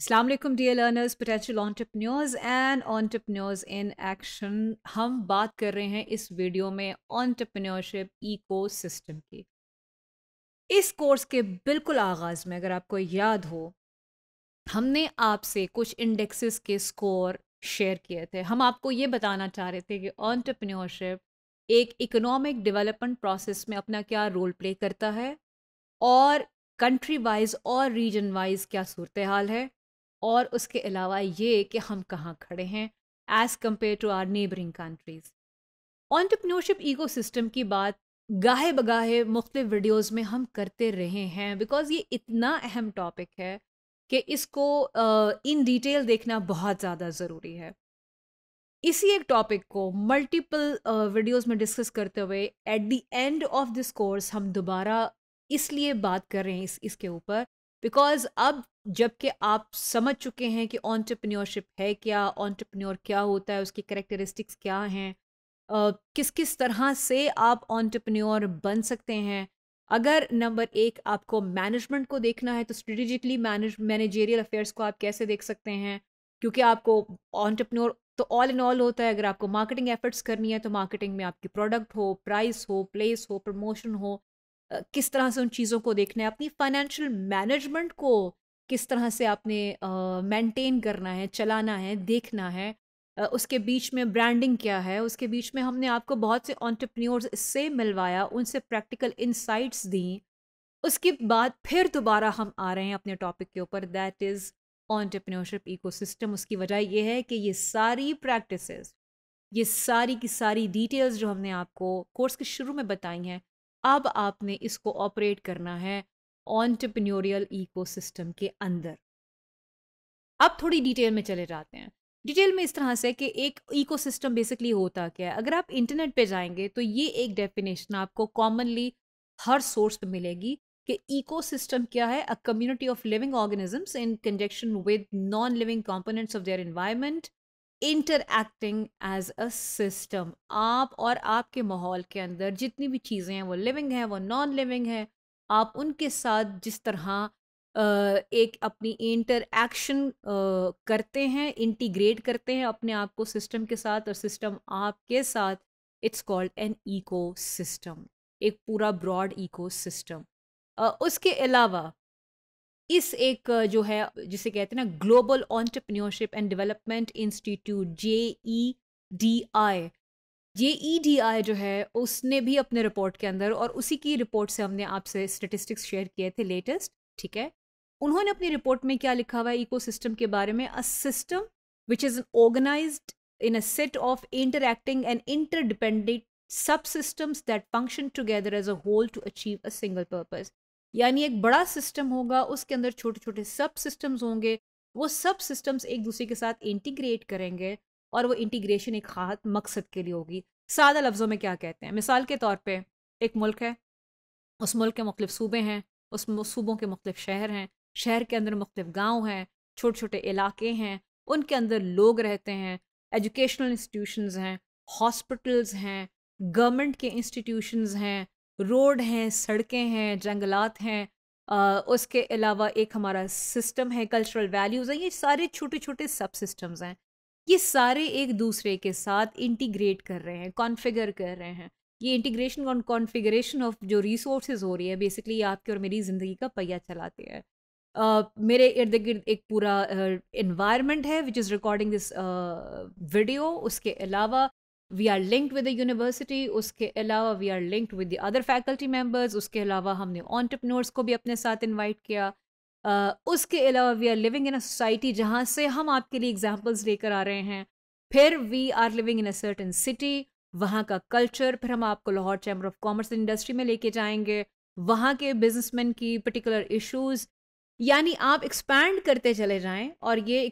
अल्लाम dear learners potential entrepreneurs and entrepreneurs in action हम बात कर रहे हैं इस वीडियो में ऑन्टरप्रन्योरशिप इकोसिस्टम की इस कोर्स के बिल्कुल आगाज़ में अगर आपको याद हो हमने आपसे कुछ इंडेक्सेस के स्कोर शेयर किए थे हम आपको ये बताना चाह रहे थे कि ऑन्टरप्रन्योरशिप एक इकोनॉमिक डेवलपमेंट प्रोसेस में अपना क्या रोल प्ले करता है और कंट्री वाइज और रीजन वाइज क्या सूरत हाल है और उसके अलावा ये कि हम कहाँ खड़े हैं as compare to our neighbouring countries entrepreneurship eco system की बात गाहे बगाहे मुख्तलिफ वीडियोज़ में हम करते रहे हैं बिकॉज़ ये इतना अहम टॉपिक है कि इसको इन uh, डिटेल देखना बहुत ज़्यादा ज़रूरी है इसी एक टॉपिक को मल्टीपल वीडियोस में डिस्कस करते हुए at the end of this course हम दोबारा इसलिए बात कर रहे हैं इस इसके ऊपर बिकॉज अब जबकि आप समझ चुके हैं कि ऑन्टरप्रन्योरशिप है क्या ऑन्टरप्रन्योर क्या होता है उसकी करेक्टरिस्टिक्स क्या हैं किस किस तरह से आप ऑन्टरप्रन्योर बन सकते हैं अगर नंबर एक आपको मैनेजमेंट को देखना है तो स्ट्रेटिजिकली मैनेज मैनेजेरियल अफेयर्स को आप कैसे देख सकते हैं क्योंकि आपको ऑन्टरप्रन्योर तो ऑल इन ऑल होता है अगर आपको मार्केटिंग एफर्ट्स करनी है तो मार्केटिंग में आपकी प्रोडक्ट हो प्राइस हो प्लेस हो प्रमोशन हो किस तरह से उन चीज़ों को देखना है अपनी फाइनेंशियल मैनेजमेंट को किस तरह से आपने मेंटेन करना है चलाना है देखना है उसके बीच में ब्रांडिंग क्या है उसके बीच में हमने आपको बहुत से ऑन्टरप्रन्योर्स से मिलवाया उनसे प्रैक्टिकल इंसाइट्स दी उसके बाद फिर दोबारा हम आ रहे हैं अपने टॉपिक के ऊपर दैट इज़ ऑन्टरप्रन्योरशिप इको उसकी वजह यह है कि ये सारी प्रैक्टिस ये सारी की सारी डिटेल्स जो हमने आपको कोर्स के शुरू में बताई हैं अब आपने इसको ऑपरेट करना है ऑन्टरप्रन्योरियल इकोसिस्टम के अंदर अब थोड़ी डिटेल में चले जाते हैं डिटेल में इस तरह से कि एक इकोसिस्टम बेसिकली होता क्या है अगर आप इंटरनेट पे जाएंगे तो ये एक डेफिनेशन आपको कॉमनली हर सोर्स पे मिलेगी कि इकोसिस्टम क्या है a community of living organisms in conjunction with non living components of their environment interacting as a system आप और आपके माहौल के अंदर जितनी भी चीज़ें हैं वो लिविंग हैं वो नॉन लिविंग हैं आप उनके साथ जिस तरह एक अपनी इंटरक्शन करते हैं इंटीग्रेट करते हैं अपने आप को सिस्टम के साथ और सिस्टम आपके साथ it's called an eco system एक पूरा ब्रॉड इको सिस्टम उसके अलावा इस एक जो है जिसे कहते हैं ना global entrepreneurship and development institute G E D I G E D I जो है उसने भी अपने रिपोर्ट के अंदर और उसी की रिपोर्ट से हमने आपसे स्टेटिस्टिक्स शेयर किए थे लेटेस्ट ठीक है उन्होंने अपनी रिपोर्ट में क्या लिखा हुआ है सिस्टम के बारे में a system which is organise in a set of acting and interdependent systems that function together as a whole to achieve a single purpose यानी एक बड़ा सिस्टम होगा उसके अंदर छोटे छोटे सब सिस्टम्स होंगे वो सब सिस्टम्स एक दूसरे के साथ इंटीग्रेट करेंगे और वो इंटीग्रेशन एक खास मकसद के लिए होगी सादा लफ्ज़ों में क्या कहते हैं मिसाल के तौर पे एक मुल्क है उस मुल्क के मुख्तु सूबे हैं उस सूबों के मुख्तु शहर हैं शहर के अंदर मुख्तफ गाँव हैं छोटे छोटे इलाके हैं उनके अंदर लोग रहते हैं एजुकेशनल इंस्टीट्यूशन हैं हॉस्पिटल्स हैं गवर्नमेंट के इंस्टीट्यूशंस हैं रोड हैं सड़कें हैं जंगलात हैं आ, उसके अलावा एक हमारा सिस्टम है कल्चरल वैल्यूज़ हैं ये सारे छोटे छोटे सब सिस्टम्स हैं ये सारे एक दूसरे के साथ इंटीग्रेट कर रहे हैं कॉन्फ़िगर कर रहे हैं ये इंटीग्रेशन और कॉन्फ़िगरेशन ऑफ जो रिसोर्सेज हो रही है बेसिकली आपके और मेरी ज़िंदगी का पहिया चलाते हैं Uh, मेरे इर्द गिर्द एक पूरा इन्वायरमेंट uh, है which is recording this video उसके अलावा we are linked with the university उसके अलावा we are linked with the other faculty members उसके अलावा हमने ऑनटपनोर्स को भी अपने साथ इन्वाइट किया uh, उसके अलावा we are living in a society जहाँ से हम आपके लिए एग्जाम्पल्स लेकर आ रहे हैं फिर we are living in a certain city वहाँ का कल्चर फिर हम आपको Lahore chamber of commerce and industry में लेके जाएंगे वहाँ के बिजनेसमैन की पर्टिकुलर इश्यूज़ यानी आप एक्सपैंड करते चले जाएं और ये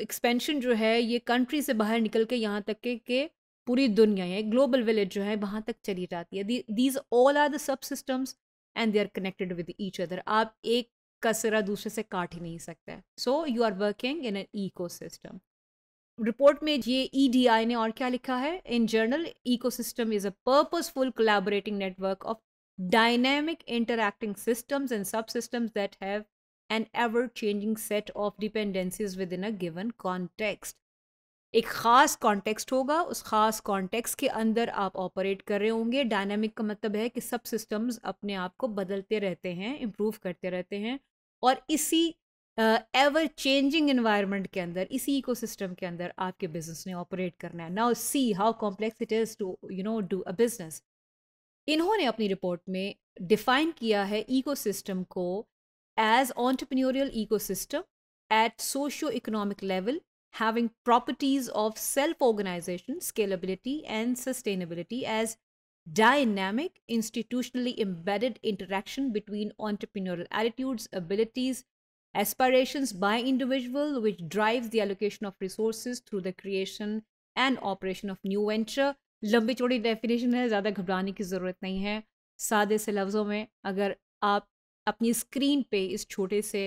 एक्सपेंशन जो है ये कंट्री से बाहर निकल के यहाँ तक के, के पूरी दुनिया है ग्लोबल विलेज जो है वहाँ तक चली जाती है these all are the sub systems and they are connected with each other आप एक का सिरा दूसरे से काट ही नहीं सकते so you are working in an eco system report में ये ई डी आई ने और क्या लिखा है in general eco system is a purposeful collaborating network of dynamic interacting systems and sub systems that have an ever changing set of dependencies within a given context एक ख़ास context होगा उस ख़ास कॉन्टेक्स्ट के अंदर आप operate कर रहे होंगे डायनामिक का मतलब है कि सब सिस्टम्स अपने आप को बदलते रहते हैं इम्प्रूव करते रहते हैं और इसी एवर चेंजिंग इन्वायरमेंट के अंदर इसी इकोसिस्टम के अंदर आपके बिजनेस ने ऑपरेट करना है now see how complex it is to you know do a business इन्होंने अपनी रिपोर्ट में डिफाइन किया है इको को as entrepreneurial eco at socio economic level having properties of self-organization, scalability, and sustainability as dynamic, institutionally embedded interaction between entrepreneurial attitudes, abilities, aspirations by individual, which drives the allocation of resources through the creation and operation of new venture. लंबी चौड़ी definition है ज़्यादा घबराने की ज़रूरत नहीं है सादे से लफ्ज़ों में अगर आप अपनी स्क्रीन पे इस छोटे से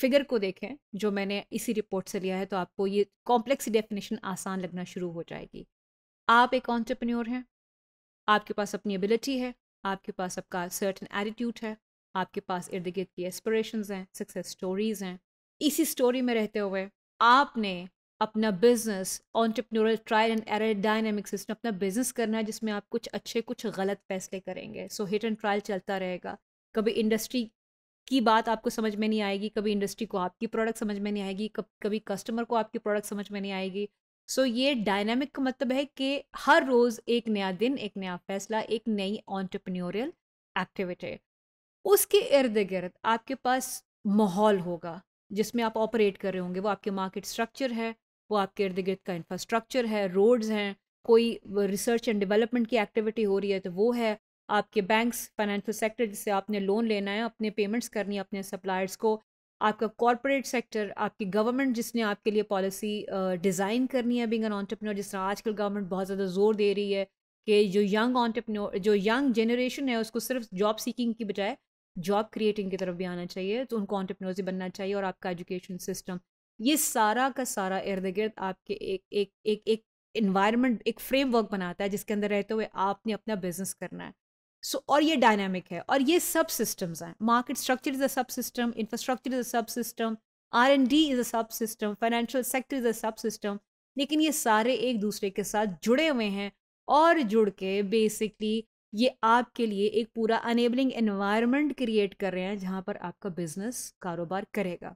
फिगर को देखें जो मैंने इसी रिपोर्ट से लिया है तो आपको ये कॉम्प्लेक्स डेफिनेशन आसान लगना शुरू हो जाएगी आप एक ऑन्टरप्रन्योर हैं आपके पास अपनी एबिलिटी है आपके पास आपका सर्टन एटीट्यूड है आपके पास इर्द गिर्द की एस्परेशन हैं सक्सेस स्टोरीज हैं इसी स्टोरी में रहते हुए आपने अपना business entrepreneurial trial and error dynamic system अपना बिजनेस करना है जिसमें आप कुछ अच्छे कुछ गलत फैसले करेंगे सो हिट एंड ट्रायल चलता रहेगा कभी इंडस्ट्री की बात आपको समझ में नहीं आएगी कभी इंडस्ट्री को आपकी प्रोडक्ट समझ में नहीं आएगी कभी कस्टमर को आपकी प्रोडक्ट समझ में नहीं आएगी सो so, ये डायनामिक का मतलब है कि हर रोज़ एक नया दिन एक नया फैसला एक नई ऑन्टरप्रन्योरियल एक्टिविटी उसके इर्द गिर्द आपके पास माहौल होगा जिसमें आप ऑपरेट कर रहे होंगे वो आपके मार्केट स्ट्रक्चर है वो आपके इर्द गिर्द का इंफ्रास्ट्रक्चर है रोड्स हैं कोई रिसर्च एंड डेवलपमेंट की एक्टिविटी हो रही है तो वो है आपके बैंक्स फाइनेंशियल सेक्टर जिससे आपने लोन लेना है अपने पेमेंट्स करनी है अपने सप्लायर्स को आपका कॉरपोरेट सेक्टर आपकी गवर्नमेंट जिसने आपके लिए पॉलिसी डिज़ाइन करनी है बिंग एन ऑन्टरप्रनोर जिस तरह आजकल गवर्नमेंट बहुत ज़्यादा जोर दे रही है कि जो यंग ऑन्टरप्रनोर जो यंग जनरेशन है उसको सिर्फ जॉब सीकिंग की बजाय जॉब क्रिएटिंग की तरफ भी आना चाहिए तो उनको ऑन्टरप्रनोर बनना चाहिए और आपका एजुकेशन सिस्टम ये सारा का सारा इर्द गिर्द आपके एक एक एक एक इन्वायरमेंट एक फ्रेमवर्क बनाता है जिसके अंदर रहते हुए आपने अपना बिजनेस करना है सो so, और ये डायनामिक है और ये सब सिस्टम्स हैं market structure is a sub system infrastructure is a sub system R and D is a sub system financial sector is a sub system लेकिन ये सारे एक दूसरे के साथ जुड़े हुए हैं और जुड़ के बेसिकली ये आपके लिए एक पूरा अनेबलिंग एनवायरमेंट क्रिएट कर रहे हैं जहाँ पर आपका बिजनेस कारोबार करेगा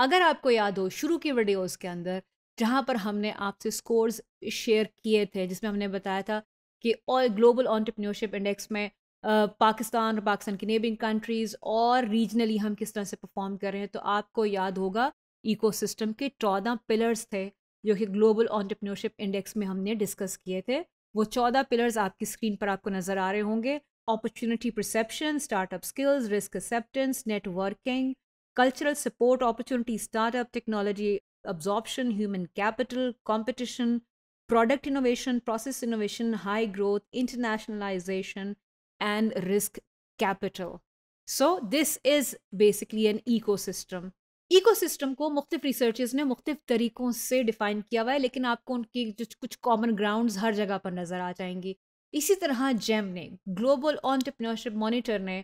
अगर आपको याद हो शुरू की वीडियोस के अंदर जहाँ पर हमने आपसे स्कोर्स शेयर किए थे जिसमें हमने बताया था कि और ग्लोबल ऑन्टरप्रनोरशिप इंडेक्स में पाकिस्तान और पाकिस्तान की नेबरिंग कंट्रीज़ और रीजनली हम किस तरह से परफॉर्म कर रहे हैं तो आपको याद होगा इकोसिस्टम के चौदह पिलर्स थे जो कि ग्लोबल ऑन्टरप्रनोरशिप इंडेक्स में हमने डिस्कस किए थे वो चौदह पिलर्स आपकी स्क्रीन पर आपको नज़र आ रहे होंगे opportunity perception startup skills risk acceptance networking cultural support opportunity startup technology absorption human capital competition product innovation, process innovation, high growth, internationalization, and risk capital. So this is basically an ecosystem. Ecosystem को मुख्तफ researchers ने मुख्तफ तरीक़ों से define किया हुआ है लेकिन आपको उनके कुछ कॉमन ग्राउंड हर जगह पर नज़र आ जाएंगी इसी तरह जेम ने ग्लोबल ऑन्टरप्रनरशिप मॉनिटर ने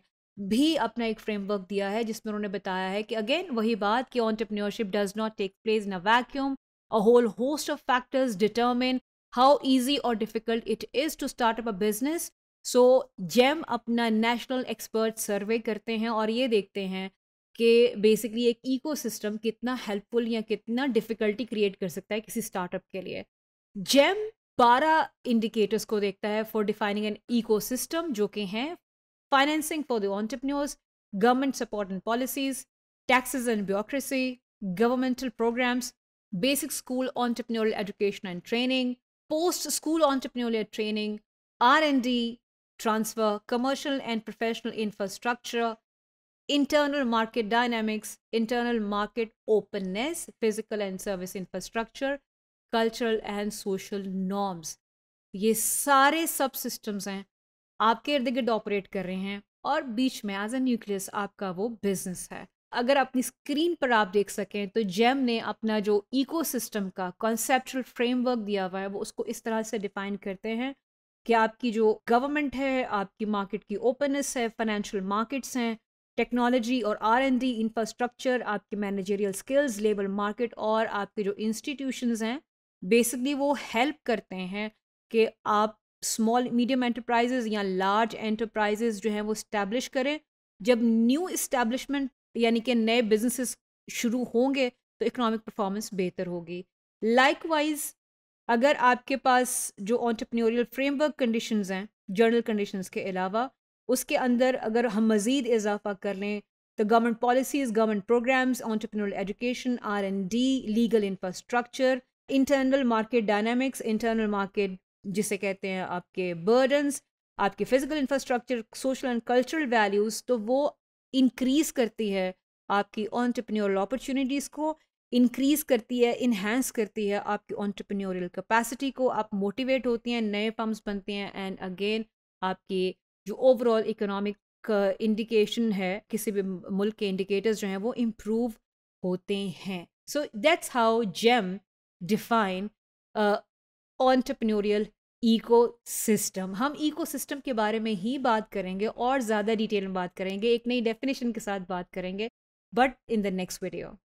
भी अपना एक फ्रेमवर्क दिया है जिसमें उन्होंने बताया है कि अगेन वही बात कि entrepreneurship does not take place in a vacuum A whole host of factors determine how easy or difficult it is to start up a business. So so, GEM अपना नेशनल एक्सपर्ट सर्वे करते हैं और ये देखते हैं कि basically एक ecosystem कितना हेल्पफुल या कितना डिफ़िकल्टी क्रिएट कर सकता है किसी स्टार्टअप के लिए जेम बारह इंडिकेटर्स को देखता है फॉर डिफाइनिंग एन इकोसिस्टम जो कि हैं financing for the entrepreneurs government support and policies taxes and bureaucracy governmental programmes basic school entrepreneurial education and training, post school entrepreneurial training, R&D transfer, commercial and professional infrastructure, internal market dynamics, internal market openness, physical and service infrastructure, cultural and social norms. ये सारे सब systems हैं आपके इर्द गिर्द operate कर रहे हैं और बीच में एज ए न्यूक्लियस आपका वो बिजनेस है अगर अपनी स्क्रीन पर आप देख सकें तो जैम ने अपना जो इकोसिस्टम का कॉन्सेप्चुअल फ्रेमवर्क दिया हुआ है वो उसको इस तरह से डिफाइन करते हैं कि आपकी जो गवर्नमेंट है आपकी मार्केट की ओपननेस है फाइनेंशियल मार्केट्स हैं टेक्नोलॉजी और आर एन डी इंफ्रास्ट्रक्चर आपके मैनेजरियल स्किल्स लेबर मार्केट और आपके जो इंस्टीट्यूशंस हैं बेसिकली वो हेल्प करते हैं कि आप स्मॉल मीडियम एंटरप्राइजेज या लार्ज एंटरप्राइजेज जो हैं वो इस्टेब्लिश करें जब न्यू इस्टेब्लिशमेंट यानी कि नए बिजनेसेस शुरू होंगे तो इकोनॉमिक परफॉर्मेंस बेहतर होगी लाइकवाइज अगर आपके पास जो ऑन्टरप्रनोरियल फ्रेमवर्क कंडीशन हैं जर्नल कंडीशन के अलावा उसके अंदर अगर हम मज़ीद इजाफा कर लें तो government policies government programmes entrepreneurial education R and D legal infrastructure internal market dynamics internal market जिसे कहते हैं आपके बर्डन्स आपके physical infrastructure social and cultural values तो वो इंक्रीज करती है आपकी ऑन्टरप्रन्योरल अपॉर्चुनिटीज़ को इंक्रीज़ करती है इन्हेंस करती है आपकी ऑन्टरप्रन्योरल कैपेसिटी को आप मोटिवेट होती हैं नए फर्म्स बनते हैं एंड अगेन आपकी जो ओवरऑल इकोनॉमिक इंडिकेशन है किसी भी मुल्क के इंडिकेटर्स जो हैं वो इम्प्रूव होते हैं so that's how GEM define entrepreneurial ecosystem हम इकोसिस्टम के बारे में ही बात करेंगे और ज़्यादा डिटेल में बात करेंगे एक नई डेफिनेशन के साथ बात करेंगे but in the next video